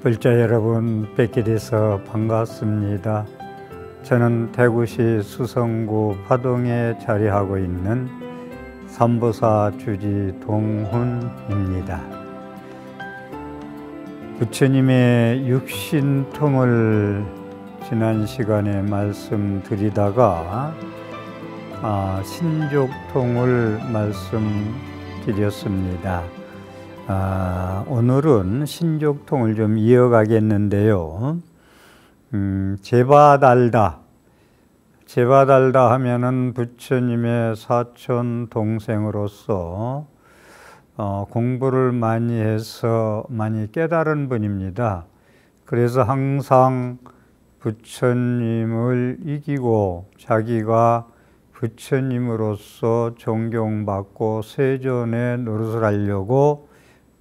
불자 여러분 뵙게 돼서 반갑습니다. 저는 대구시 수성구 파동에 자리하고 있는 삼보사 주지 동훈입니다. 부처님의 육신통을 지난 시간에 말씀드리다가 아, 신족통을 말씀드렸습니다. 아, 오늘은 신족통을 좀 이어가겠는데요. 음, 제바달다. 제바달다 하면은 부처님의 사촌 동생으로서 어, 공부를 많이 해서 많이 깨달은 분입니다. 그래서 항상 부처님을 이기고 자기가 부처님으로서 존경받고 세존의 노릇을 하려고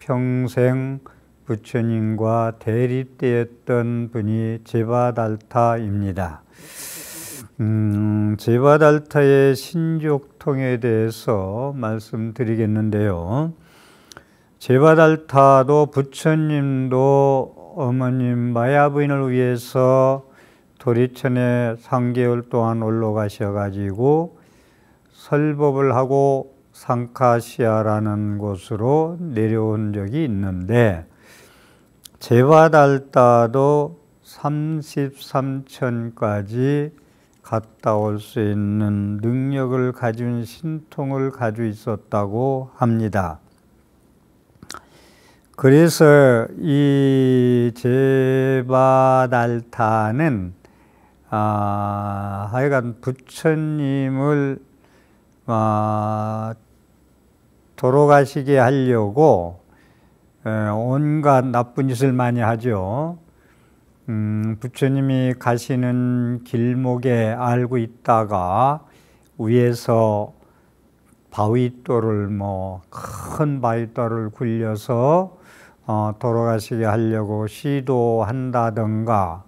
평생 부처님과 대립되었던 분이 제바달타입니다. 음, 제바달타의 신족통에 대해서 말씀드리겠는데요. 제바달타도 부처님도 어머님 마야 부인을 위해서 도리천에 3개월 동안 올라가셔가지고 설법을 하고 상카시아라는 곳으로 내려온 적이 있는데 제바달타도 33천까지 갔다 올 수 있는 능력을 가진 신통을 가지고 있었다고 합니다. 그래서 이 제바달타는 아, 하여간 부처님을 아, 돌아가시게 하려고 어, 온갖 나쁜 짓을 많이 하죠. 음, 부처님이 가시는 길목에 알고 있다가 위에서 바위돌을 뭐 큰 바위돌을 굴려서 어, 돌아가시게 하려고 시도한다던가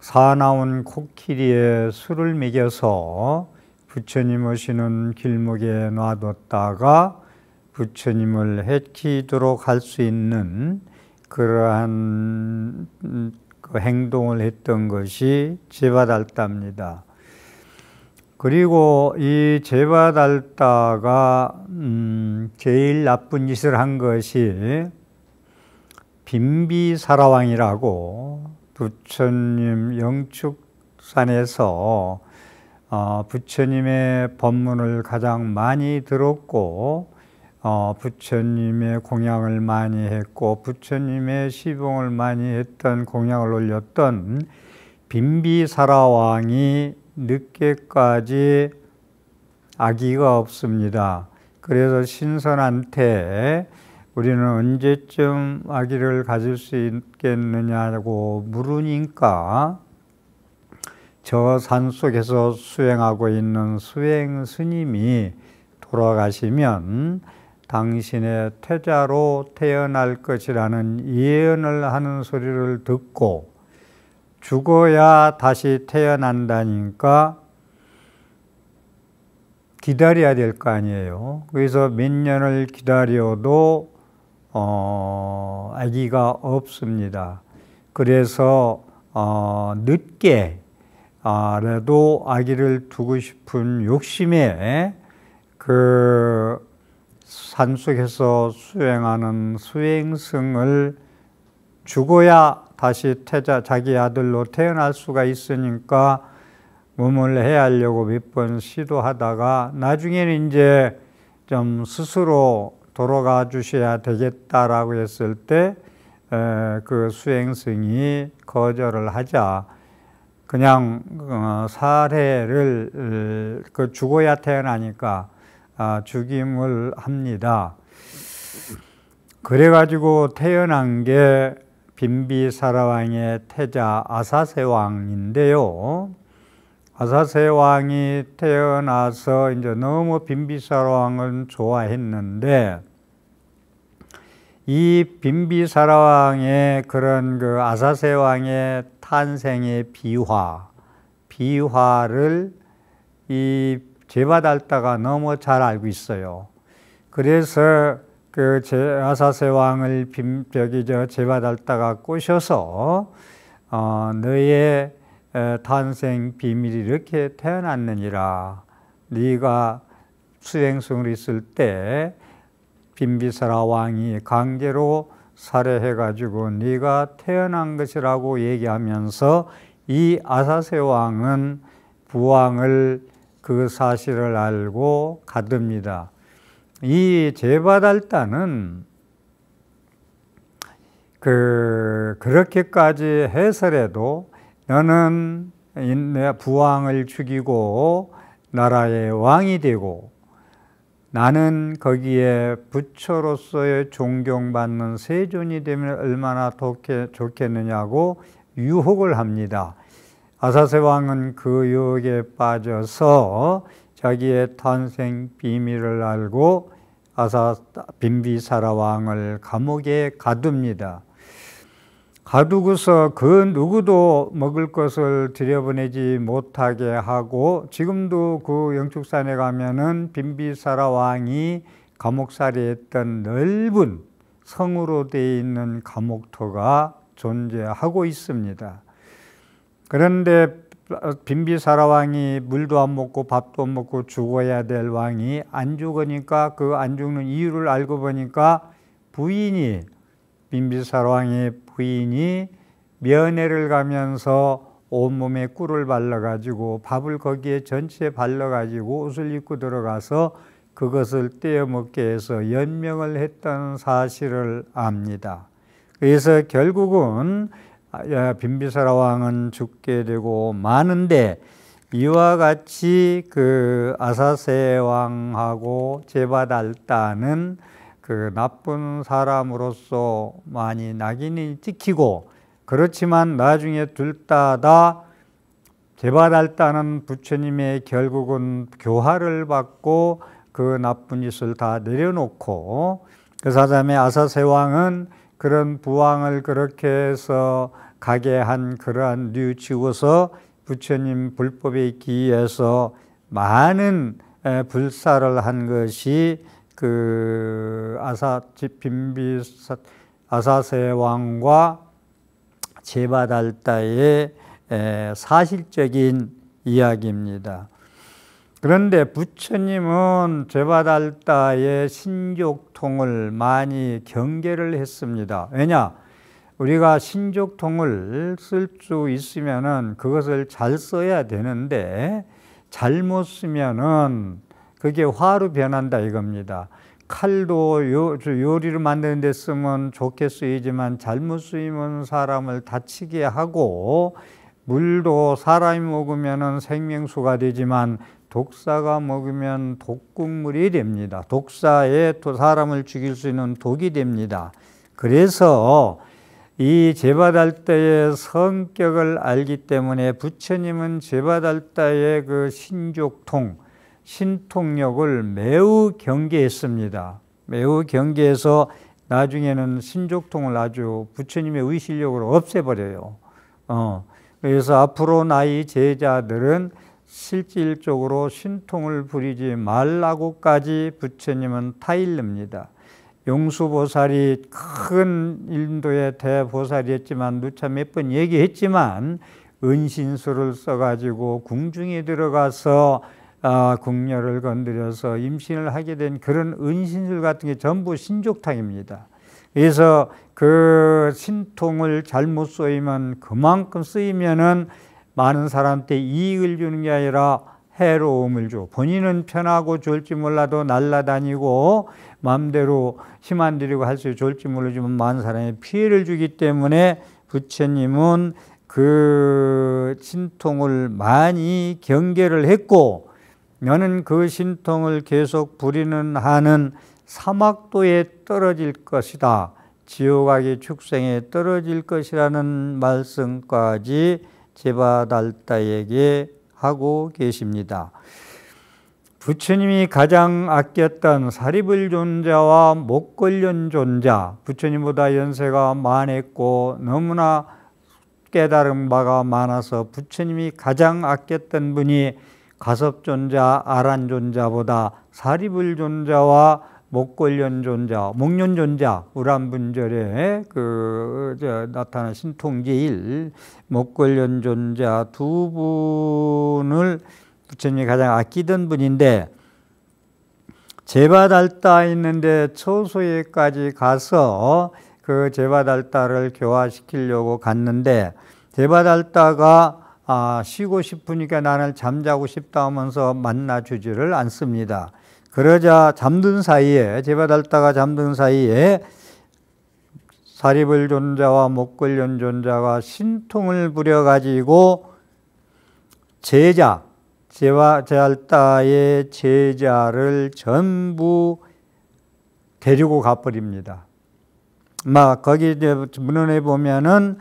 사나운 코끼리에 술을 먹여서 부처님 오시는 길목에 놔뒀다가 부처님을 해치도록 할 수 있는 그러한 음, 그 행동을 했던 것이 제바달따입니다. 그리고 이 제바달따가 음 제일 나쁜 짓을 한 것이 빈비사라왕이라고 부처님 영축산에서 어, 부처님의 법문을 가장 많이 들었고 어, 부처님의 공양을 많이 했고 부처님의 시봉을 많이 했던 공양을 올렸던 빈비사라 왕이 늦게까지 아기가 없습니다. 그래서 신선한테 우리는 언제쯤 아기를 가질 수 있겠느냐고 물으니까 저산 속에서 수행하고 있는 수행 스님이 돌아가시면 당신의 태자로 태어날 것이라는 예언을 하는 소리를 듣고 죽어야 다시 태어난다니까 기다려야 될 거 아니에요. 그래서 몇 년을 기다려도 어, 아기가 없습니다. 그래서 어, 늦게 아래도 아기를 두고 싶은 욕심에 그 산속에서 수행하는 수행승을 죽어야 다시 태자 자기 아들로 태어날 수가 있으니까 몸을 해하려고 몇 번 시도하다가 나중에는 이제 좀 스스로 돌아가 주셔야 되겠다라고 했을 때 그 수행승이 거절을 하자 그냥 어, 사례를 어, 그 죽어야 태어나니까 아, 죽임을 합니다. 그래가지고 태어난 게 빈비사라왕의 태자 아사세 왕인데요. 아사세 왕이 태어나서 이제 너무 빈비사라 왕을 좋아했는데 이 빈비사라 왕의 그런 그 아사세 왕의 탄생의 비화, 비화를 이 제바달타가 너무 잘 알고 있어요. 그래서 그 아사세 왕을 빈, 저기 저 제바달타가 꼬셔서 어, 너의 탄생 비밀이 이렇게 태어났느니라. 네가 수행성을 있을 때 빈비사라 왕이 강제로 살해해 가지고 네가 태어난 것이라고 얘기하면서 이 아사세 왕은 부왕을 그 사실을 알고 가듭니다. 이 제바달단은 그 그렇게까지 해설해도 너는 부왕을 죽이고 나라의 왕이 되고 나는 거기에 부처로서의 존경받는 세존이 되면 얼마나 좋겠느냐고 유혹을 합니다. 아사세 왕은 그 유혹에 빠져서 자기의 탄생 비밀을 알고 아사 빈비사라 왕을 감옥에 가둡니다. 가두고서 그 누구도 먹을 것을 들여보내지 못하게 하고 지금도 그 영축산에 가면은 빈비사라 왕이 감옥살이했던 넓은 성으로 되어 있는 감옥터가 존재하고 있습니다. 그런데 빈비사라 왕이 물도 안 먹고 밥도 안 먹고 죽어야 될 왕이 안 죽으니까 그 안 죽는 이유를 알고 보니까 부인이 빈비사라 왕의 부인이 면회를 가면서 온몸에 꿀을 발라가지고 밥을 거기에 전체에 발라가지고 옷을 입고 들어가서 그것을 떼어 먹게 해서 연명을 했던 사실을 압니다. 그래서 결국은 아, 빈비사라 왕은 죽게 되고 마는데 이와 같이 그 아사세 왕하고 제바달다는 그 나쁜 사람으로서 많이 낙인이 찍히고 그렇지만 나중에 둘 다다재발할다는 부처님의 결국은 교화를 받고 그 나쁜 짓을 다 내려놓고 그 사람의 아사세왕은 그런 부왕을 그렇게 해서 가게 한 그러한 뉘우치고서 부처님 불법에 기해서 많은 불사를 한 것이 그 아사 빈비 아사세 왕과 제바달다의 사실적인 이야기입니다. 그런데 부처님은 제바달다의 신족통을 많이 경계를 했습니다. 왜냐? 우리가 신족통을 쓸 수있으면 그것을 잘 써야 되는데 잘못 쓰면은 그게 화로 변한다 이겁니다. 칼도 요, 리를 만드는 데 쓰면 좋게 쓰이지만 잘못 쓰이면 사람을 다치게 하고 물도 사람이 먹으면 생명수가 되지만 독사가 먹으면 독극물이 됩니다. 독사에 또 사람을 죽일 수 있는 독이 됩니다. 그래서 이 제바달타의 성격을 알기 때문에 부처님은 제바달타의 그 신족통, 신통력을 매우 경계했습니다. 매우 경계해서 나중에는 신족통을 아주 부처님의 의실력으로 없애버려요. 어, 그래서 앞으로 나이 제자들은 실질적으로 신통을 부리지 말라고까지 부처님은 타일릅니다. 용수보살이 큰 인도의 대보살이었지만 누차 몇 번 얘기했지만 은신술을 써가지고 궁중에 들어가서 아, 궁녀를 건드려서 임신을 하게 된 그런 은신술 같은 게 전부 신족탕입니다. 그래서 그 신통을 잘못 쓰이면 그만큼 쓰이면은 많은 사람한테 이익을 주는 게 아니라 해로움을 줘. 본인은 편하고 좋을지 몰라도 날라다니고 마음대로 힘안 들이고 할수 좋을지 모르지만 많은 사람이 피해를 주기 때문에 부처님은 그 신통을 많이 경계를 했고 면는그 신통을 계속 부리는 한은 사막도에 떨어질 것이다. 지옥하기 축생에 떨어질 것이라는 말씀까지 제바달타에게 하고 계십니다. 부처님이 가장 아꼈던 사리불 존자와 목걸련 존자, 부처님보다 연세가 많았고 너무나 깨달은 바가 많아서 부처님이 가장 아꼈던 분이 가섭존자, 아란존자보다 사리불존자와 목골련존자, 목련존자, 우란분절에 그 나타난 신통제일 목골련존자 두 분을 부처님이 가장 아끼던 분인데 제바달따 있는데 초소에까지 가서 그 제바달따를 교화시키려고 갔는데 제바달따가 아, 쉬고 싶으니까 나는 잠자고 싶다 하면서 만나주지를 않습니다. 그러자 잠든 사이에 제바달다가 잠든 사이에 사립을 존자와 목걸련 존자가 신통을 부려 가지고 제자 제와 제알다의 제자를 전부 데리고 가버립니다. 막 거기 문헌에 보면은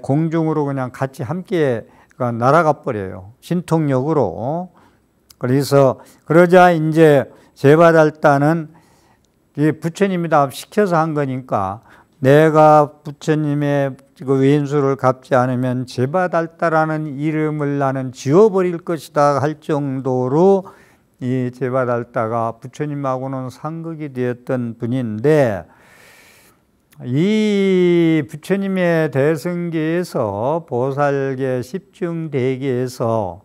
공중으로 그냥 같이 함께 그러니까 날아가 버려요. 신통력으로. 그래서 그러자 이제 제바달단은 부처님이 다 시켜서 한 거니까 내가 부처님의 그 왼수를 갚지 않으면 제바달다라는 이름을 나는 지워버릴 것이다 할 정도로 이 제바달다가 부처님하고는 상극이 되었던 분인데 이 부처님의 대승기에서 보살계 십중대기에서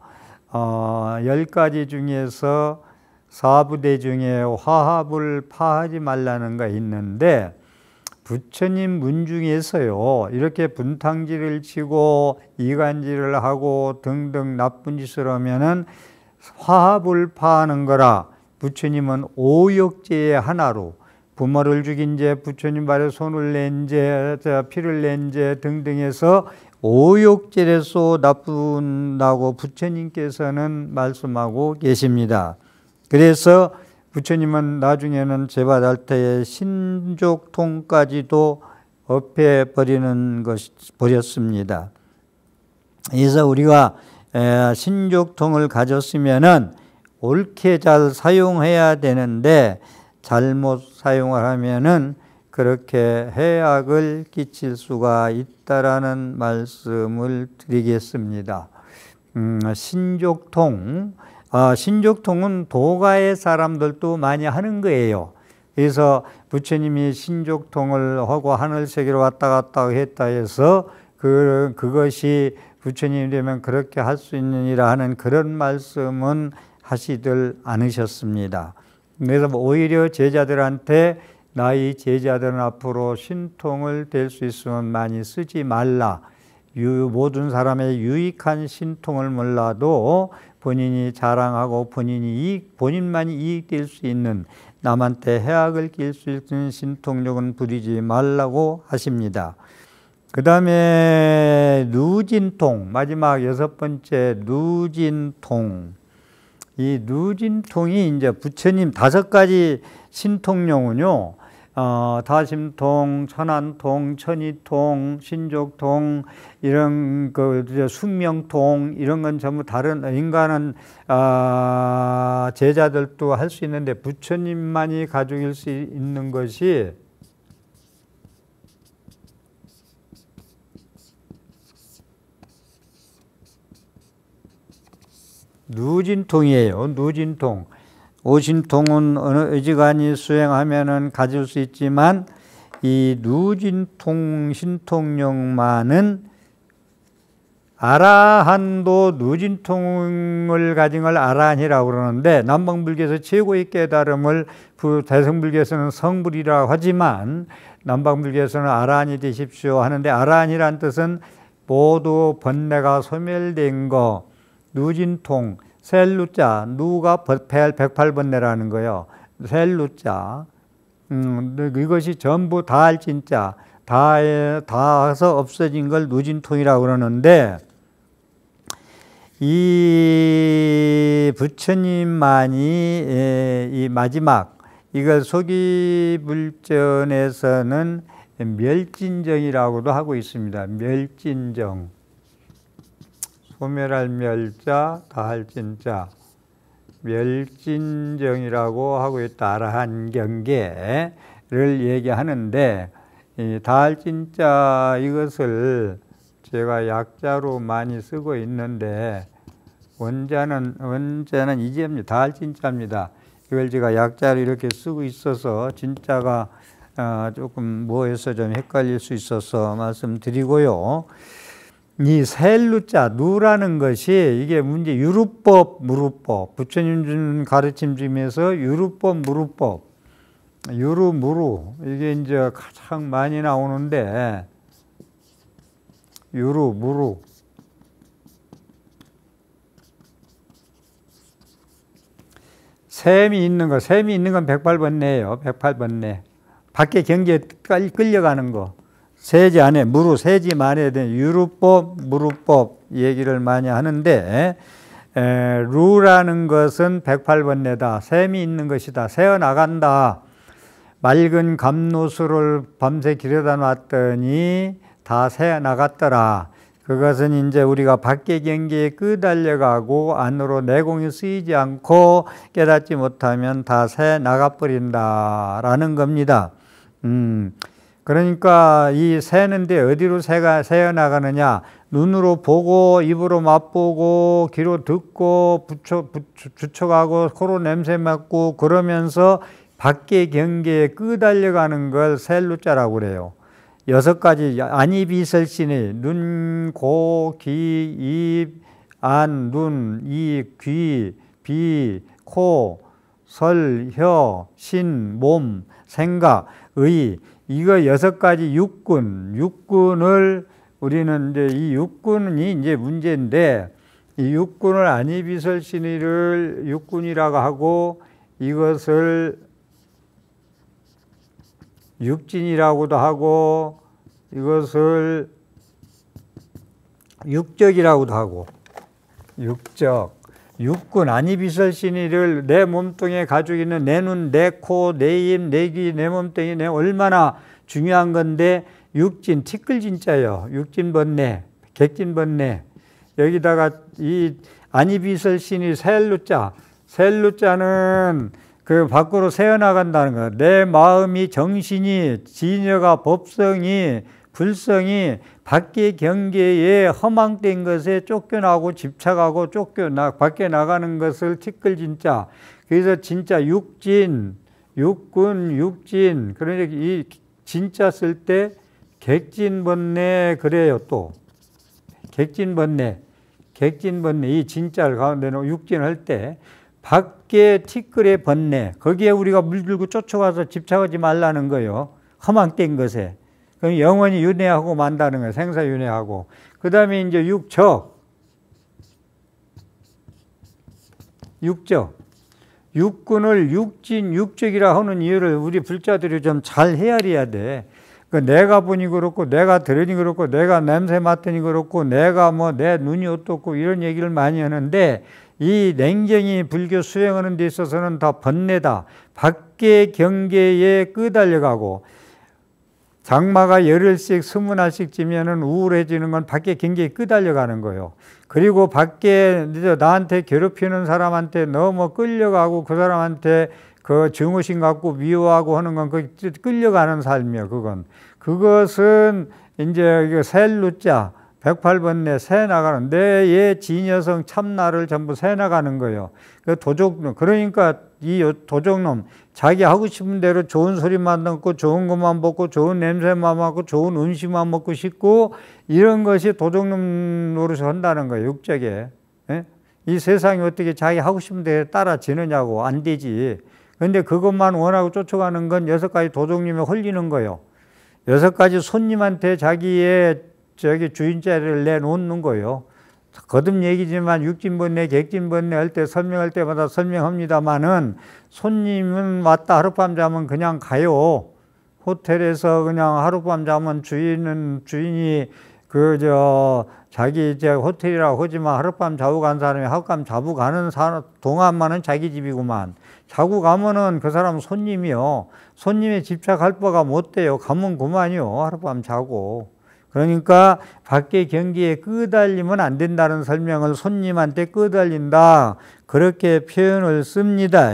어, 열 가지 중에서 사부대 중에 화합을 파하지 말라는 거 있는데 부처님 문중에서요 이렇게 분탕질을 치고 이간질을 하고 등등 나쁜 짓을 하면은 화합을 파하는 거라 부처님은 오욕제의 하나로 부모를 죽인 죄, 부처님 발에 손을 낸 죄, 피를 낸 죄등등에서오욕죄에서 나쁜다고 부처님께서는 말씀하고 계십니다. 그래서 부처님은 나중에는 제바달 때에 신족통까지도 업해 버리는 것이 버렸습니다. 그래서 우리가 신족통을 가졌으면은 옳게 잘 사용해야 되는데 잘못 사용을 하면은 그렇게 해악을 끼칠 수가 있다라는 말씀을 드리겠습니다. 음, 신족통, 아, 신족통은 도가의 사람들도 많이 하는 거예요. 그래서 부처님이 신족통을 하고 하늘 세계로 왔다 갔다 했다 해서 그 그것이 부처님 되면 그렇게 할 수 있느니라 하는 그런 말씀은 하시들 않으셨습니다. 그래서 뭐 오히려 제자들한테 나의 제자들은 앞으로 신통을 될 수 있으면 많이 쓰지 말라. 유, 모든 사람의 유익한 신통을 몰라도 본인이 자랑하고 본인이 이익, 본인만이 이익될 수 있는 남한테 해악을 낄 수 있는 신통력은 부리지 말라고 하십니다. 그 다음에 누진통 마지막 여섯 번째 누진통 이 누진통이 이제 부처님 다섯 가지 신통용은요 어, 다심통, 천안통, 천이통, 신족통, 이런 그 숙명통 이런 건 전부 다른 인간은 아, 제자들도 할 수 있는데 부처님만이 가중일수 있는 것이 누진통이에요. 누진통. 오신통은 어느 의지간이 수행하면은 가질 수 있지만 이 누진통 신통령만은 아라한도 누진통을 가진 걸 아라한이라고 그러는데 남방불교에서 최고의 깨달음을 대성불교에서는 성불이라고 하지만 남방불교에서는 아라한이 되십시오 하는데 아라한이란 뜻은 모두 번뇌가 소멸된 거 누진통 셀루자 누가 108번뇌라는 거요. 셀루자 음, 이것이 전부 다 할 진짜 다에 다서 없어진 걸 누진통이라고 그러는데 이 부처님만이 예, 이 마지막 이걸 소기불전에서는 멸진정이라고도 하고 있습니다. 멸진정. 소멸할 멸자, 다할 진자, 멸진정이라고 하고 있다. 라한 경계를 얘기하는데 이 다할 진자 이것을 제가 약자로 많이 쓰고 있는데 원자는 원자는 이제입니다. 다할 진짜입니다. 이걸 제가 약자로 이렇게 쓰고 있어서 진짜가 어, 조금 뭐해서 좀 헷갈릴 수 있어서 말씀드리고요. 이 셀루자 누라는 것이 이게 문제 유루법 무루법 부처님 준 가르침 중에서 유루법 무루법 유루 무루 이게 이제 가장 많이 나오는데 유루 무루 셈이 있는 거 셈이 있는 건 108번뇌예요 108번뇌 밖에 경계에 끌려가는 거 세지 안에 무르 세지만에 대한 유루법 무루법 얘기를 많이 하는데 에, 루라는 것은 1 0 8번내다 샘이 있는 것이다 새어나간다 맑은 감노수를 밤새 길에다 놨더니 다 새어나갔더라 그것은 이제 우리가 밖의 경계에 끄달려가고 안으로 내공이 쓰이지 않고 깨닫지 못하면 다새 나가버린다라는 겁니다. 음, 그러니까 이 새는데 어디로 새가 새어 나가느냐? 눈으로 보고 입으로 맛보고 귀로 듣고 부쳐 주척하고 코로 냄새 맡고 그러면서 밖에 경계에 끄달려가는 걸 셀루자라고 그래요. 여섯 가지 안이비설신이 눈, 고, 귀, 입, 안, 눈, 이, 귀, 비, 코, 설, 혀, 신, 몸, 생각, 의 이거 여섯 가지 육군, 육군을 우리는 이제 이 육군이 이제 문제인데 이 육군을 아니비설신의를 육군이라고 하고 이것을 육진이라고도 하고 이것을 육적이라고도 하고 육적 육군 안이비설신이를 내몸뚱에 가지고 있는 내 눈, 내 코, 내 입, 내 귀, 내 몸뚱이 내 얼마나 중요한 건데 육진 티끌진짜요. 육진번뇌, 객진번뇌. 여기다가 이 안이비설신이 셀루자. 셀루자는 그 밖으로 새어나간다는 거. 내 마음이 정신이 진여가 법성이 불성이 밖의 경계에 허망된 것에 쫓겨나고 집착하고 쫓겨나 밖에 나가는 것을 티끌진짜 그래서 진짜 육진 육군 육진 그러니까 이 진짜 쓸 때 객진번뇌 그래요 또 객진번뇌 객진번뇌 이 진짜를 가운데는 육진할 때 밖에 티끌에 번뇌 거기에 우리가 물들고 쫓아가서 집착하지 말라는 거예요 허망된 것에 영원히 윤회하고 만다는 거예요. 생사 윤회하고. 그 다음에 이제 육적. 육적. 육군을 육진, 육적이라 하는 이유를 우리 불자들이 좀 잘 헤아려야 돼. 그 내가 보니 그렇고, 내가 들으니 그렇고, 내가 냄새 맡으니 그렇고, 내가 뭐 내 눈이 어떻고 이런 얘기를 많이 하는데 이냉정이 불교 수행하는 데 있어서는 다 번뇌다. 밖의 경계에 끄달려가고 장마가 열흘씩 스무 날씩 지면은 우울해지는 건 밖에 굉장히 끄달려가는 거예요. 그리고 밖에 나한테 괴롭히는 사람한테 너무 끌려가고 그 사람한테 그 증오심 갖고 미워하고 하는 건 그 끌려가는 삶이요 그건 그것은 이제 셀루자 108번 내 새 나가는 내의 진여성 참나를 전부 새 나가는 거예요. 그 도적 그러니까 이 도적놈 자기 하고 싶은 대로 좋은 소리만 듣고 좋은 것만 먹고 좋은 냄새만 맡고 좋은 음식만 먹고 싶고 이런 것이 도적놈 노릇을 한다는 거예요 육적에 예? 이 세상이 어떻게 자기 하고 싶은 대로 따라지느냐고 안 되지 근데 그것만 원하고 쫓아가는 건 여섯 가지 도적님에 홀리는 거예요 여섯 가지 손님한테 자기의 저기 주인 자리를 내놓는 거예요 거듭 얘기지만 육진번뇌, 객진번뇌 할때 설명할 때마다 설명합니다만은 손님은 왔다 하룻밤 자면 그냥 가요. 호텔에서 그냥 하룻밤 자면 주인은 주인이 그 저 자기 이제 호텔이라고 하지만 하룻밤 자고 간 사람이 하룻밤 자고 가는 사람 동안만은 자기 집이구만. 자고 가면은 그 사람 손님이요. 손님에 집착할 바가 못 돼요. 가면 그만이요. 하룻밤 자고. 그러니까 밖에 경기에 끄달리면 안 된다는 설명을 손님한테 끄달린다. 그렇게 표현을 씁니다.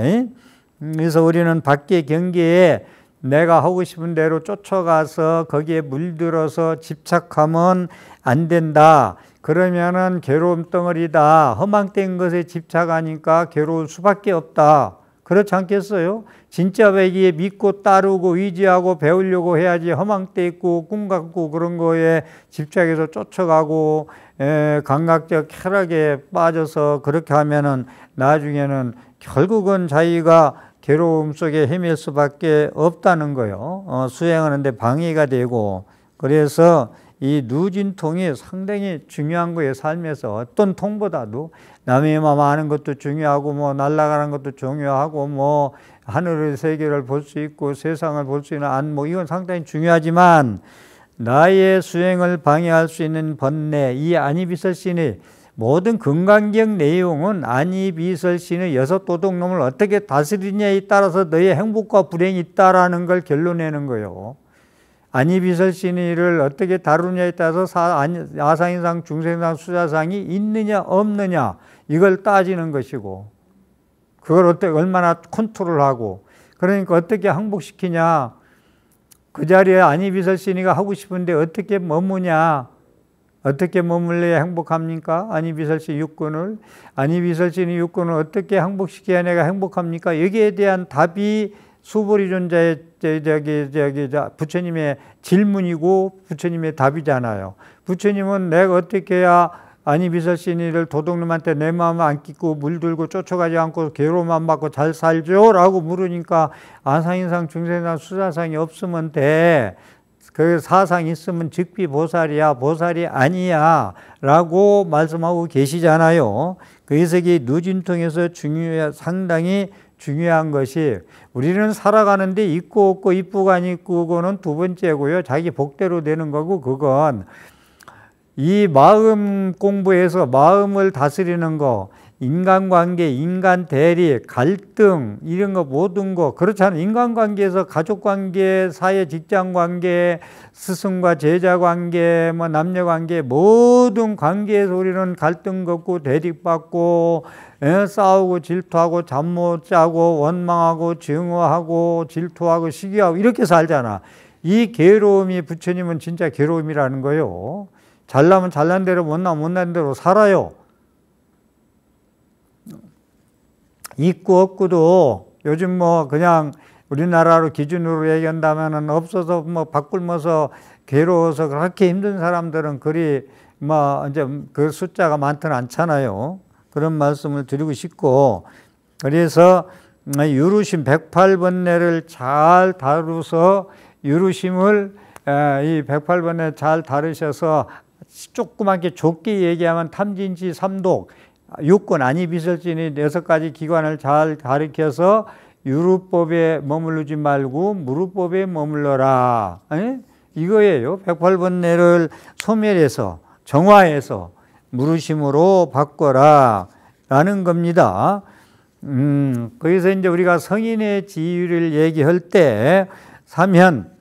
그래서 우리는 밖에 경기에 내가 하고 싶은 대로 쫓아가서 거기에 물들어서 집착하면 안 된다. 그러면은 괴로움 덩어리다. 허망된 것에 집착하니까 괴로울 수밖에 없다. 그렇지 않겠어요? 진짜 외기에 믿고 따르고 의지하고 배우려고 해야지 허망때 있고 꿈 같고 그런 거에 집착해서 쫓아가고 에, 감각적 쾌락에 빠져서 그렇게 하면은 나중에는 결국은 자기가 괴로움 속에 헤맬 수밖에 없다는 거요. 어, 수행하는데 방해가 되고 그래서 이 누진통이 상당히 중요한 거예요. 삶에서 어떤 통보다도 남의 마음 아는 것도 중요하고 뭐 날아가는 것도 중요하고 뭐 하늘의 세계를 볼 수 있고 세상을 볼 수 있는 안 뭐 이건 상당히 중요하지만 나의 수행을 방해할 수 있는 번뇌 이 안이비설신이 모든 금강경 내용은 안이비설신의 여섯 도둑놈을 어떻게 다스리냐에 따라서 너의 행복과 불행이 있다라는 걸 결론내는 거예요. 안이비설신의를 어떻게 다루냐에 느 따라서 사, 아상인상, 중생상, 수자상이 있느냐 없느냐 이걸 따지는 것이고 그걸 어떻게 얼마나 컨트롤하고 그러니까 어떻게 항복시키냐 그 자리에 안이비설신의가 하고 싶은데 어떻게 머무냐 어떻게 머물러야 행복합니까? 아니비설신 육군을 아니비설신의 육군을 어떻게 항복시켜야 내가 행복합니까? 여기에 대한 답이 수보리존자의 저기 저기 부처님의 질문이고 부처님의 답이잖아요. 부처님은 내가 어떻게 해야 아니비서신이를 도둑놈한테 내 마음 안 끼고 물들고 쫓아가지 않고 괴로움만 받고 잘 살죠? 라고 물으니까 안상인상 중생상 수사상이 없으면 돼. 그 사상 있으면 즉비 보살이야 보살이 아니야 라고 말씀하고 계시잖아요. 그 해석이 누진통에서 중요해 상당히 중요한 것이 우리는 살아가는데 있고 없고 이쁘고 안 이쁘고는 두 번째고요. 자기 복대로 되는 거고 그건 이 마음 공부에서 마음을 다스리는 거, 인간관계, 인간 대리, 갈등 이런 거 모든 거 그렇잖아요. 인간관계에서 가족관계, 사회 직장관계, 스승과 제자관계, 뭐 남녀관계 모든 관계에서 우리는 갈등 겪고 대립받고 예, 싸우고 질투하고 잠 못 자고 원망하고 증오하고 질투하고 시기하고 이렇게 살잖아. 이 괴로움이 부처님은 진짜 괴로움이라는 거요. 잘나면 잘난 대로 못나 못난 대로 살아요. 있고 없고도 요즘 뭐 그냥 우리나라로 기준으로 얘기한다면은 없어서 뭐 바꿀면서 괴로워서 그렇게 힘든 사람들은 그리 뭐 이제 그 숫자가 많든 않잖아요. 그런 말씀을 드리고 싶고 그래서 유루심 108번뇌를 잘 다루서 유루심을 이 108번뇌 잘 다루셔서 조그맣게 좁게 얘기하면 탐진치 삼독 육권 아니 비설진이 여섯 가지 기관을 잘가르켜서 유루법에 머무르지 말고 무루법에 머물러라. 이거예요. 108번뇌를 소멸해서 정화해서 물으심으로 바꿔라 라는 겁니다. 음, 거기서 이제 우리가 성인의 지위를 얘기할 때 삼현,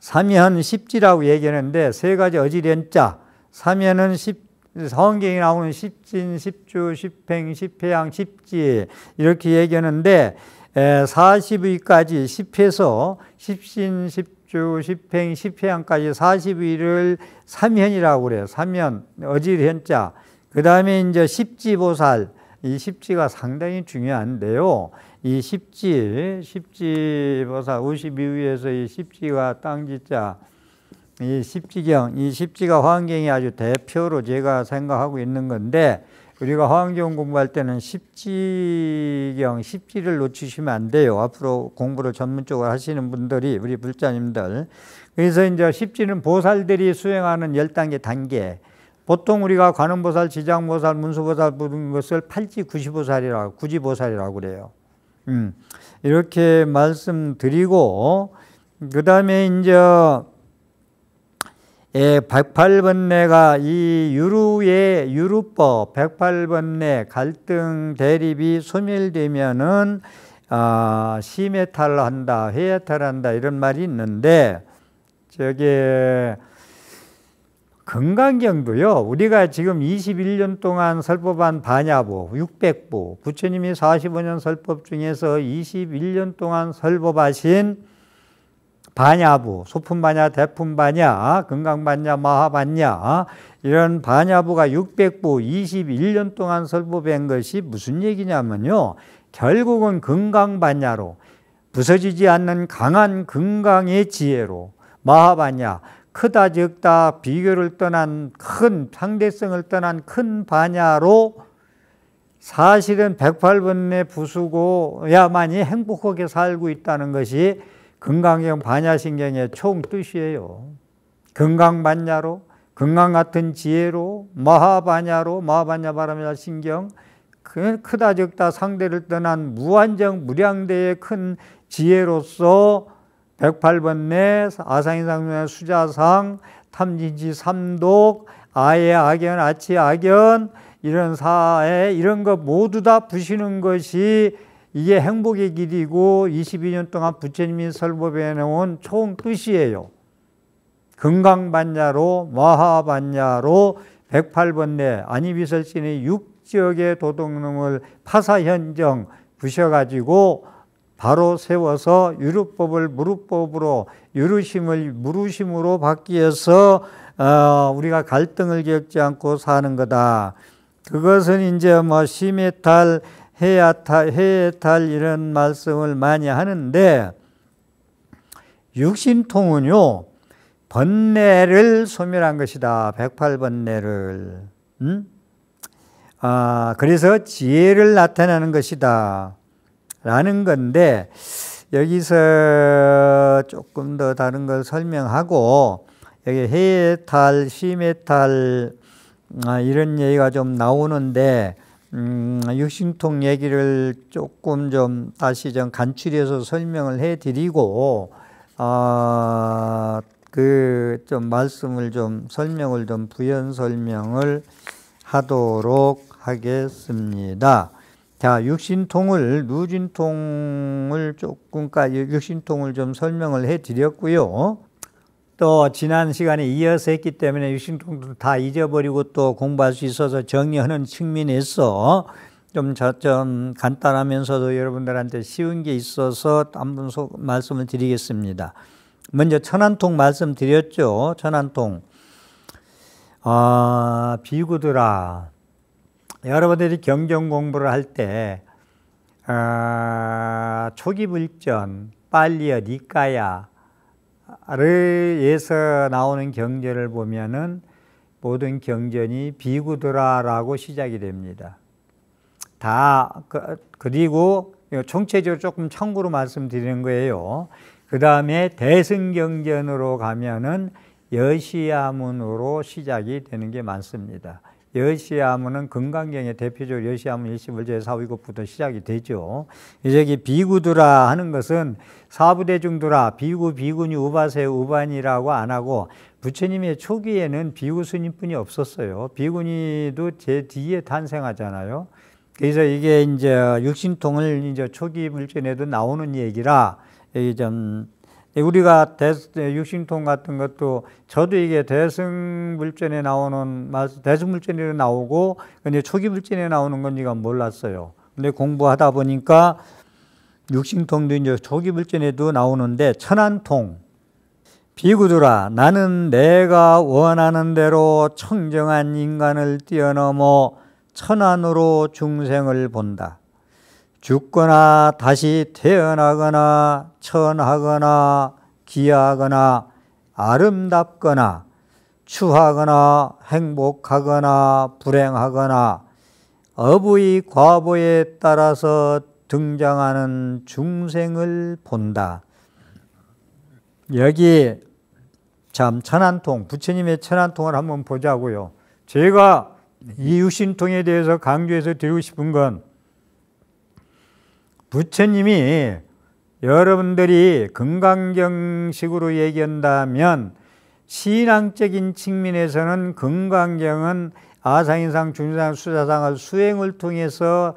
삼현 십지라고 얘기하는데 세 가지 어지련자, 삼현은 십, 성경에 나오는 십진, 십주, 십행, 십회양, 십지 이렇게 얘기하는데 40위까지 10회서 십신, 십주, 0행1 0양까지 40일을 3현이라고 그래요. 3현 어질현자. 그 다음에 이제 십지보살. 이 십지가 상당히 중요한데요. 이 십지, 십지보살, 52위에서 이 십지가 땅지자. 이 십지경, 이 십지가 환경이 아주 대표로 제가 생각하고 있는 건데, 우리가 화환경 공부할 때는 십지경, 십지를 놓치시면 안 돼요. 앞으로 공부를 전문적으로 하시는 분들이 우리 불자님들. 그래서 이제 십지는 보살들이 수행하는 열단계 단계. 보통 우리가 관음보살, 지장보살, 문수보살 부르는 것을 팔지 구시보살이라고, 구지보살이라고 그래요. 음, 이렇게 말씀드리고, 그 다음에 이제 예, 1 0 8번내가이 유루의 유루법 1 0 8번내 갈등 대립이 소멸되면은 아, 심해탈한다, 회 해탈한다 이런 말이 있는데 저게 금강경도요. 우리가 지금 21년 동안 설법한 반야보 600부 부처님이 45년 설법 중에서 21년 동안 설법하신 반야부, 소품 반야, 대품 반야, 건강 반야, 마하 반야 이런 반야부가 600부 21년 동안 설법한 것이 무슨 얘기냐면요. 결국은 건강 반야로 부서지지 않는 강한 건강의 지혜로 마하 반야 크다 적다 비교를 떠난 큰 상대성을 떠난 큰 반야로 사실은 108번의 부수고야만이 행복하게 살고 있다는 것이 건강형 반야신경의 총 뜻이에요. 건강반야로 건강 같은 지혜로 마하반야로 마하반야 바라미야 신경 크다 적다 상대를 떠난 무한정 무량대의 큰 지혜로서 108번 내 아상인상의 수자상 탐진지 삼독 아예 악연 아치 악연 이런 사에 이런 것 모두 다 부시는 것이 이게 행복의 길이고 22년 동안 부처님이 설법해 놓은 총 뜻이에요. 금강반야로 마하반야로 108번내 안이비설신의 6지역의 도둑놈을 파사현정 부셔가지고 바로 세워서 유루법을 무루법으로 유루심을 무루심으로 바뀌어서 어, 우리가 갈등을 겪지 않고 사는 거다. 그것은 이제 뭐 시메탈 해야 탈, 해야 탈 이런 말씀을 많이 하는데 육신통은요 번뇌를 소멸한 것이다. 108번뇌를. 음? 아, 그래서 지혜를 나타내는 것이다. 라는 건데, 여기서 조금 더 다른 걸 설명하고, 여기 해탈, 심해탈, 아, 이런 얘기가 좀 나오는데, 음, 육신통 얘기를 조금 좀 다시 좀 간추려서 설명을 해드리고 아, 그 좀 말씀을 좀 설명을 좀 부연 설명을 하도록 하겠습니다. 자, 육신통을 누진통을 조금까 지 육신통을 좀 설명을 해드렸고요. 또 지난 시간에 이어서 했기 때문에 육신통도 다 잊어버리고 또 공부할 수 있어서 정리하는 측면에서 좀, 저, 좀 간단하면서도 여러분들한테 쉬운 게 있어서 한 번 말씀을 드리겠습니다. 먼저 천안통 말씀드렸죠. 천안통. 아, 비구들아. 여러분들이 경경 공부를 할때 아, 초기불전, 빨리어, 니까야 아래에서 나오는 경전을 보면은 모든 경전이 비구드라라고 시작이 됩니다. 다 그, 그리고 총체적으로 조금 참고로 말씀드리는 거예요. 그 다음에 대승경전으로 가면은 여시야문으로 시작이 되는 게 많습니다. 여시암은 건강경의 대표적 여시암은 일시불제 사위급부터 시작이 되죠. 이제 이 비구두라 하는 것은 사부대중두라 비구 비군이 우바세 우반이라고 안 하고 부처님의 초기에는 비구스님뿐이 없었어요. 비군이도 제 뒤에 탄생하잖아요. 그래서 이게 이제 육신통을 이제 초기 물질에도 나오는 얘기라 이좀 예, 우리가 예, 육신통 같은 것도 저도 이게 대승물전에 나오는 대승물전에 나오고 근데 초기물전에 나오는 건지가 몰랐어요. 근데 공부하다 보니까 육신통도 이제 초기물전에도 나오는데 천안통 비구두라 나는 내가 원하는 대로 청정한 인간을 뛰어넘어 천안으로 중생을 본다. 죽거나 다시 태어나거나 천하거나 귀하거나 아름답거나 추하거나 행복하거나 불행하거나 어부의 과보에 따라서 등장하는 중생을 본다. 여기 참 천안통, 부처님의 천안통을 한번 보자고요. 제가 이 유신통에 대해서 강조해서 드리고 싶은 건 부처님이 여러분들이 금강경식으로 얘기한다면 신앙적인 측면에서는 금강경은 아상인상, 중상, 수사상을 수행을 통해서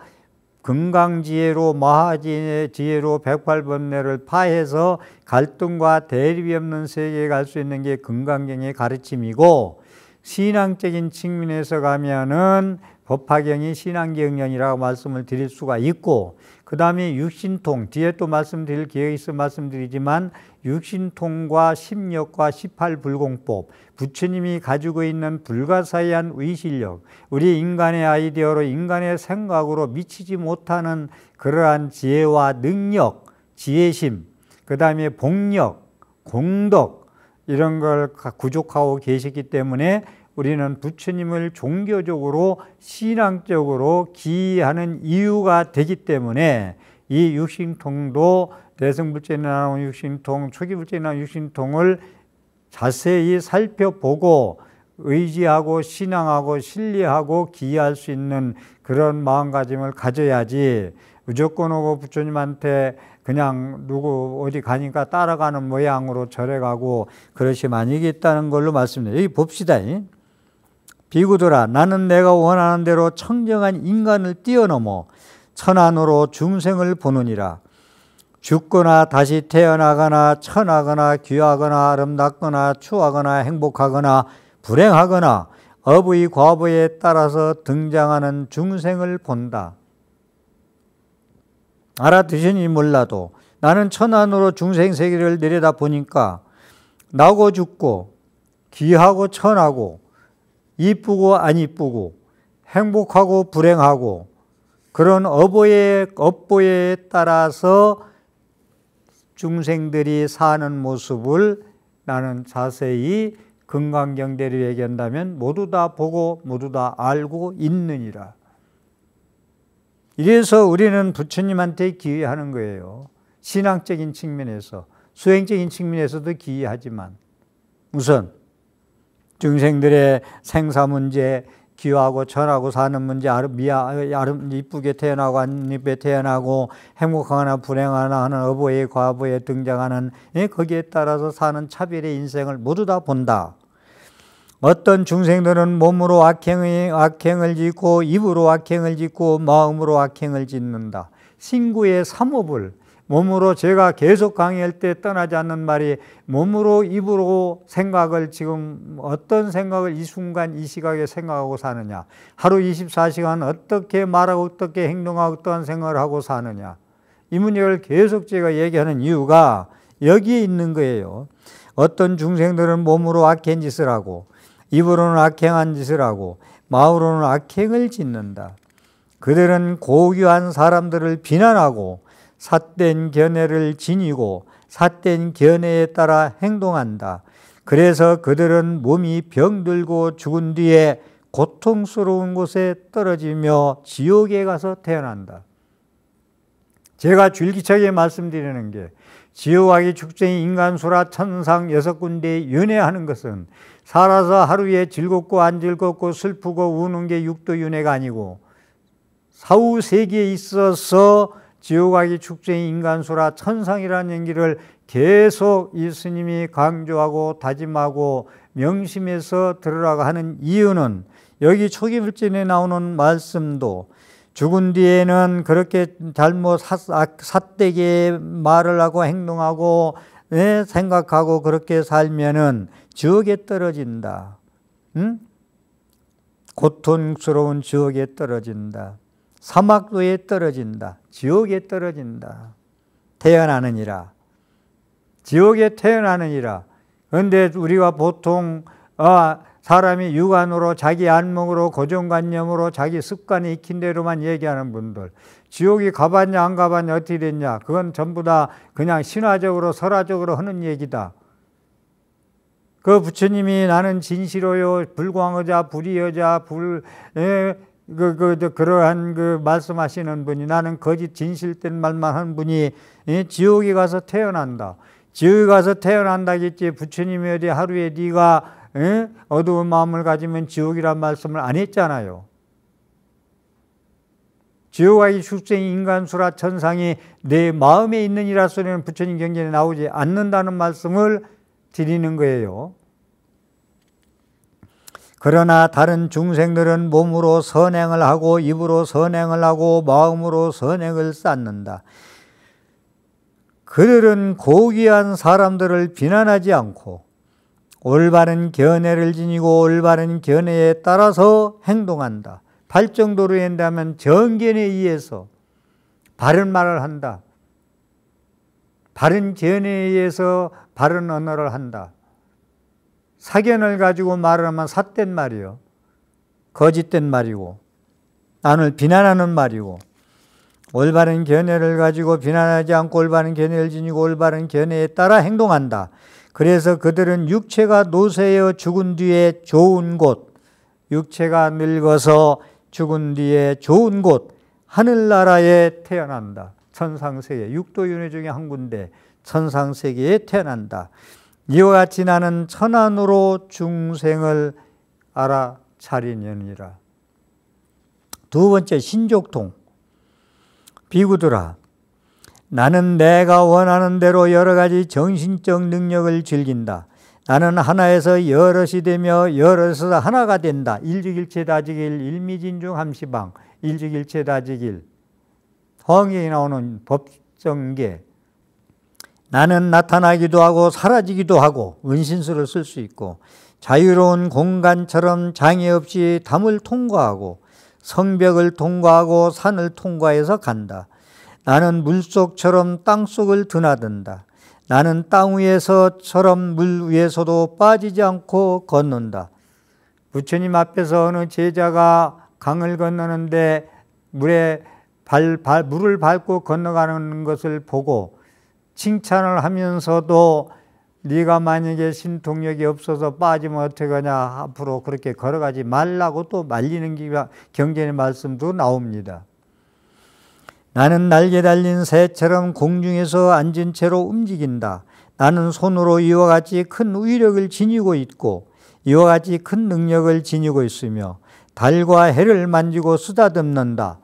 금강지혜로 마하지혜로 108번뇌를 파해서 갈등과 대립이 없는 세계에 갈 수 있는 게 금강경의 가르침이고 신앙적인 측면에서 가면은 법화경이 신앙경련이라고 말씀을 드릴 수가 있고 그 다음에 육신통, 뒤에 또 말씀드릴 기회가 있어 말씀드리지만 육신통과 심력과 18불공법, 부처님이 가지고 있는 불가사의한 의실력, 우리 인간의 아이디어로 인간의 생각으로 미치지 못하는 그러한 지혜와 능력, 지혜심, 그 다음에 복력, 공덕, 이런 걸 구족하고 계시기 때문에 우리는 부처님을 종교적으로 신앙적으로 기하는 이유가 되기 때문에 이 육신통도 대승불제에 나온 육신통, 초기불제에 나온 육신통을 자세히 살펴보고 의지하고 신앙하고 신뢰하고 기이할 수 있는 그런 마음가짐을 가져야지 무조건 오고 부처님한테 그냥 누구 어디 가니까 따라가는 모양으로 절에 가고 그러시면 아니겠다는 걸로 말씀드려요. 여기 봅시다. 비구들아 나는 내가 원하는 대로 청정한 인간을 뛰어넘어 천안으로 중생을 보느니라 죽거나 다시 태어나거나 천하거나 귀하거나 아름답거나 추하거나 행복하거나 불행하거나 업의 과부에 따라서 등장하는 중생을 본다. 알아드시니 몰라도 나는 천안으로 중생 세계를 내려다 보니까 나고 죽고 귀하고 천하고 이쁘고 안 이쁘고 행복하고 불행하고 그런 업보에 업보에 따라서 중생들이 사는 모습을 나는 자세히 금강경대를 얘기한다면 모두 다 보고 모두 다 알고 있느니라. 이래서 우리는 부처님한테 기회하는 거예요. 신앙적인 측면에서 수행적인 측면에서도 기회하지만 우선 중생들의 생사 문제, 기여하고 천하고 사는 문제, 미아, 아름 이쁘게 태어나고 안이쁘 태어나고 행복하나 불행하나 하는 어부의 과부에 등장하는 예, 거기에 따라서 사는 차별의 인생을 모두 다 본다. 어떤 중생들은 몸으로 악행의, 악행을 짓고 입으로 악행을 짓고 마음으로 악행을 짓는다. 신구의 삼업을 몸으로 제가 계속 강의할 때 떠나지 않는 말이 몸으로 입으로 생각을 지금 어떤 생각을 이 순간 이 시각에 생각하고 사느냐. 하루 24시간 어떻게 말하고 어떻게 행동하고 어떤 생각을 하고 사느냐. 이 문제를 계속 제가 얘기하는 이유가 여기에 있는 거예요. 어떤 중생들은 몸으로 악행 짓을 하고 입으로는 악행한 짓을 하고 마음으로는 악행을 짓는다. 그들은 고귀한 사람들을 비난하고 삿된 견해를 지니고 삿된 견해에 따라 행동한다. 그래서 그들은 몸이 병들고 죽은 뒤에 고통스러운 곳에 떨어지며 지옥에 가서 태어난다. 제가 줄기차게 말씀드리는 게 지옥하기 축제인 인간수라 천상 여섯 군데 윤회하는 것은 살아서 하루에 즐겁고 안 즐겁고 슬프고 우는 게 육도 윤회가 아니고 사후 세계에 있어서 지옥아기 축제인 인간소라 천상이라는 연기를 계속 예수님이 강조하고 다짐하고 명심해서 들으라고 하는 이유는 여기 초기 불진에 나오는 말씀도 죽은 뒤에는 그렇게 잘못 아, 삿대게 말을 하고 행동하고 네, 생각하고 그렇게 살면은 지옥에 떨어진다. 응? 고통스러운 지옥에 떨어진다. 사막도에 떨어진다. 지옥에 떨어진다. 태어나느니라. 지옥에 태어나느니라. 그런데 우리가 보통 아, 사람이 육안으로 자기 안목으로 고정관념으로 자기 습관이 익힌 대로만 얘기하는 분들 지옥이 가봤냐 안 가봤냐 어떻게 됐냐 그건 전부 다 그냥 신화적으로 설화적으로 하는 얘기다 그 부처님이 나는 진실로요 불광의자 불의여자 불 에, 그, 그, 저, 그러한 그 말씀하시는 분이 나는 거짓 진실된 말만 한 분이 예? 지옥에 가서 태어난다. 지옥에 가서 태어난다겠지. 부처님이 어디 하루에 네가 예? 어두운 마음을 가지면 지옥이란 말씀을 안 했잖아요. 지옥아이 숙생 인간수라 천상이 내 마음에 있는 이라 소리는 부처님 경전에 나오지 않는다는 말씀을 드리는 거예요. 그러나 다른 중생들은 몸으로 선행을 하고 입으로 선행을 하고 마음으로 선행을 쌓는다. 그들은 고귀한 사람들을 비난하지 않고 올바른 견해를 지니고 올바른 견해에 따라서 행동한다. 발정도로 한다면 정견에 의해서 바른 말을 한다. 바른 견해에 의해서 바른 언어를 한다. 사견을 가지고 말을 하면 삿된 말이요. 거짓된 말이고, 나을 비난하는 말이고, 올바른 견해를 가지고 비난하지 않고 올바른 견해를 지니고 올바른 견해에 따라 행동한다. 그래서 그들은 육체가 노세어 죽은 뒤에 좋은 곳, 육체가 늙어서 죽은 뒤에 좋은 곳, 하늘나라에 태어난다. 천상세계, 육도윤회 중에 한 군데 천상세계에 태어난다. 이와 같이 나는 천안으로 중생을 알아차리느니라. 두 번째 신족통 비구들아 나는 내가 원하는 대로 여러 가지 정신적 능력을 즐긴다. 나는 하나에서 여럿이 되며 여럿에서 하나가 된다. 일직일체 다지길 일미진중 함시방 일직일체 다지길 허황경에 나오는 법정계 나는 나타나기도 하고 사라지기도 하고 은신술을 쓸 수 있고 자유로운 공간처럼 장애 없이 담을 통과하고 성벽을 통과하고 산을 통과해서 간다. 나는 물속처럼 땅속을 드나든다. 나는 땅 위에서처럼 물 위에서도 빠지지 않고 걷는다. 부처님 앞에서 어느 제자가 강을 건너는데 물에 발, 발 물을 밟고 건너가는 것을 보고 칭찬을 하면서도 네가 만약에 신통력이 없어서 빠지면 어떻게 하냐 앞으로 그렇게 걸어가지 말라고 또 말리는 경전의 말씀도 나옵니다. 나는 날개 달린 새처럼 공중에서 앉은 채로 움직인다. 나는 손으로 이와 같이 큰위력을 지니고 있고 이와 같이 큰 능력을 지니고 있으며 달과 해를 만지고 쓰다듬는다.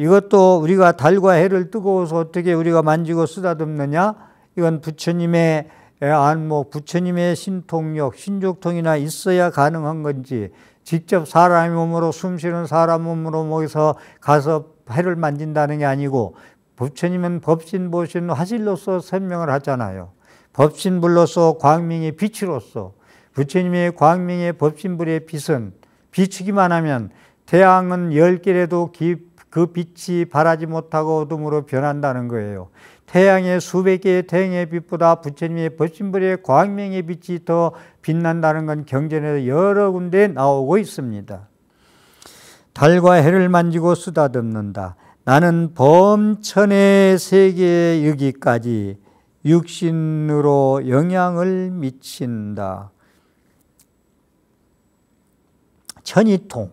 이것도 우리가 달과 해를 뜨거워서 어떻게 우리가 만지고 쓰다듬느냐? 이건 부처님의 예, 안목, 뭐 부처님의 신통력, 신족통이나 있어야 가능한 건지 직접 사람의 몸으로 숨 쉬는 사람 몸으로 모여서 가서 해를 만진다는 게 아니고 부처님은 법신, 보신, 화실로서 설명을 하잖아요. 법신불로서 광명의 빛으로서 부처님의 광명의 법신불의 빛은 비추기만 하면 태양은 열길에도깊 그 빛이 바라지 못하고 어둠으로 변한다는 거예요. 태양의 수백 개의 태양의 빛보다 부처님의 법신불의 광명의 빛이 더 빛난다는 건 경전에서 여러 군데 나오고 있습니다. 달과 해를 만지고 쓰다듬는다. 나는 범천의 세계 여기까지 육신으로 영향을 미친다. 천이통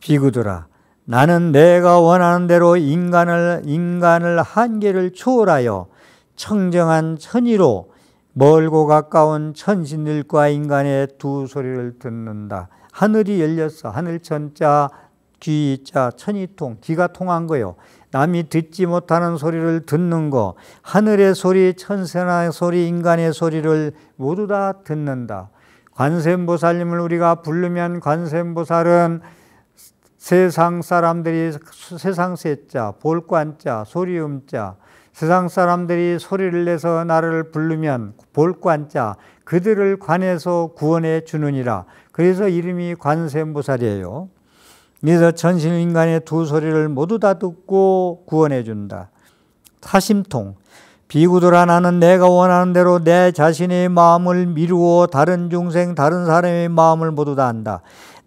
비구들아 나는 내가 원하는 대로 인간을 인간을 한계를 초월하여 청정한 천이로 멀고 가까운 천신들과 인간의 두 소리를 듣는다. 하늘이 열렸어. 하늘 천자 귀자 천이통 귀가 통한 거요. 남이 듣지 못하는 소리를 듣는 거, 하늘의 소리, 천세나 소리, 인간의 소리를 모두 다 듣는다. 관세음보살님을 우리가 부르면 관세음보살은 세상 사람들이 세상 세 자, 볼관자, 소리음자, 세상 사람들이 소리를 내서 나를 부르면 볼관자, 그들을 관해서 구원해 주느니라. 그래서 이름이 관세음보살이에요. 그래서 전신인간의두 소리를 모두 다 듣고 구원해 준다. 사심통. 비구들아 나는 내가 원하는 대로 내 자신의 마음을 미루어 다른 중생, 다른 사람의 마음을 모두 다 안다.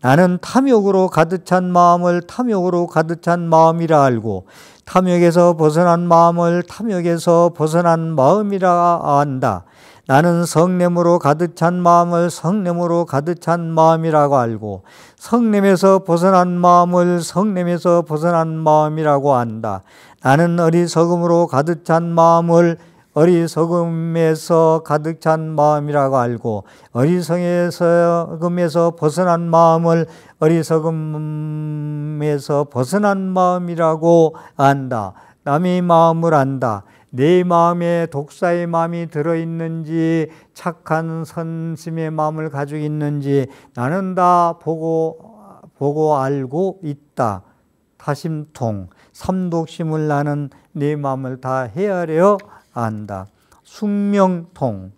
나는 탐욕으로 가득 찬 마음을 탐욕으로 가득 찬 마음이라 알고 탐욕에서 벗어난 마음을 탐욕에서 벗어난 마음이라 안다. 나는 성냄으로 가득 찬 마음을 성냄으로 가득 찬 마음이라고 알고 성냄에서 벗어난 마음을 성냄에서 벗어난 마음이라고 안다. 나는 어리석음으로 가득 찬 마음을 어리석음에서 가득 찬 마음이라고 알고 어리석음에서 벗어난 마음을 어리석음에서 벗어난 마음이라고 안다. 남의 마음을 안다. 내 마음에 독사의 마음이 들어있는지 착한 선심의 마음을 가지고 있는지 나는 다 보고, 보고 알고 있다. 타심통, 삼독심을 나는 내 마음을 다 헤아려 안다. 숙명통.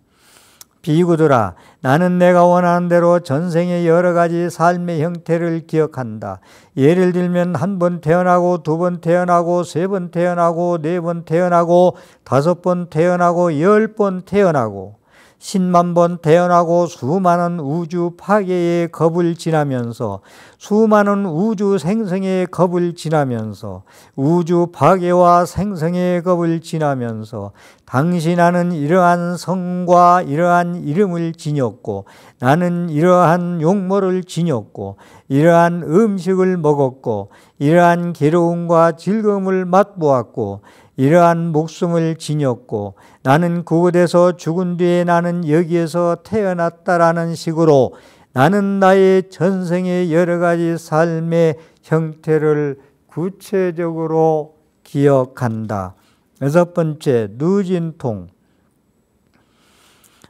비구들아, 나는 내가 원하는 대로 전생의 여러 가지 삶의 형태를 기억한다. 예를 들면 한 번 태어나고 두 번 태어나고 세 번 태어나고 네 번 태어나고 다섯 번 태어나고 열 번 태어나고 1 0만번 태어나고 수많은 우주 파괴의 겁을 지나면서 수많은 우주 생성의 겁을 지나면서 우주 파괴와 생성의 겁을 지나면서 당신 나는 이러한 성과 이러한 이름을 지녔고 나는 이러한 용모를 지녔고 이러한 음식을 먹었고 이러한 괴로움과 즐거움을 맛보았고 이러한 목숨을 지녔고 나는 그곳에서 죽은 뒤에 나는 여기에서 태어났다라는 식으로 나는 나의 전생의 여러 가지 삶의 형태를 구체적으로 기억한다. 여섯 번째, 누진통.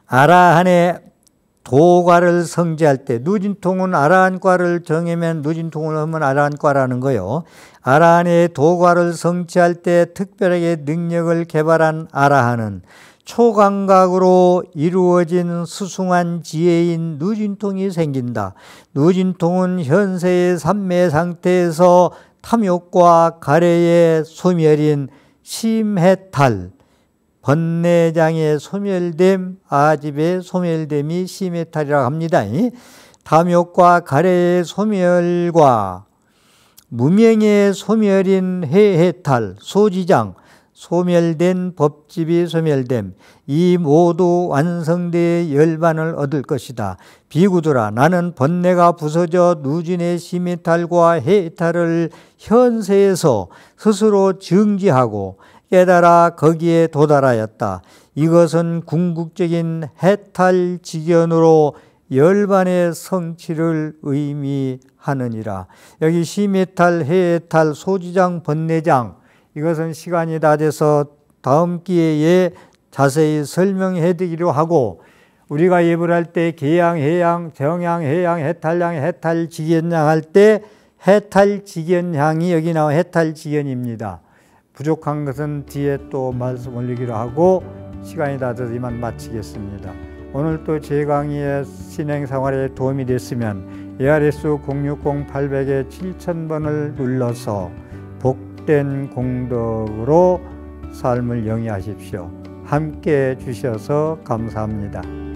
아라한의 도과를 성지할때 누진통은 아라한과를 정해면 누진통을 하면 아라한과라는 거요. 아라한의 도과를 성취할 때 특별하게 능력을 개발한 아라한은 초감각으로 이루어진 수승한 지혜인 누진통이 생긴다. 누진통은 현세의 삼매 상태에서 탐욕과 가래의 소멸인 심해탈, 번뇌장의 소멸됨, 아집의 소멸됨이 시메탈이라고 합니다. 탐욕과 가래의 소멸과 무명의 소멸인 해해탈, 소지장, 소멸된 법집이 소멸됨, 이 모두 완성대의 열반을 얻을 것이다. 비구들아, 나는 번뇌가 부서져 누진의 심해탈과 해탈을 현세에서 스스로 증지하고 깨달아 거기에 도달하였다. 이것은 궁극적인 해탈 지견으로 열반의 성취를 의미하느니라. 여기 심해탈, 해해탈, 소지장, 번뇌장 이것은 시간이 다 돼서 다음 기회에 자세히 설명해 드리려 하고 우리가 예불 할때 계양, 해양, 정양, 해양, 해탈양, 해탈 지견양 할 때 해탈 지견향이 여기 나온 해탈 지견입니다. 부족한 것은 뒤에 또 말씀 올리기로 하고 시간이 다 돼서 이만 마치겠습니다. 오늘 또 제 강의의 진행 생활에 도움이 됐으면 ARS 0 6 0 8 0 0 7000번을 눌러서 복된 공덕으로 삶을 영위하십시오. 함께 주셔서 감사합니다.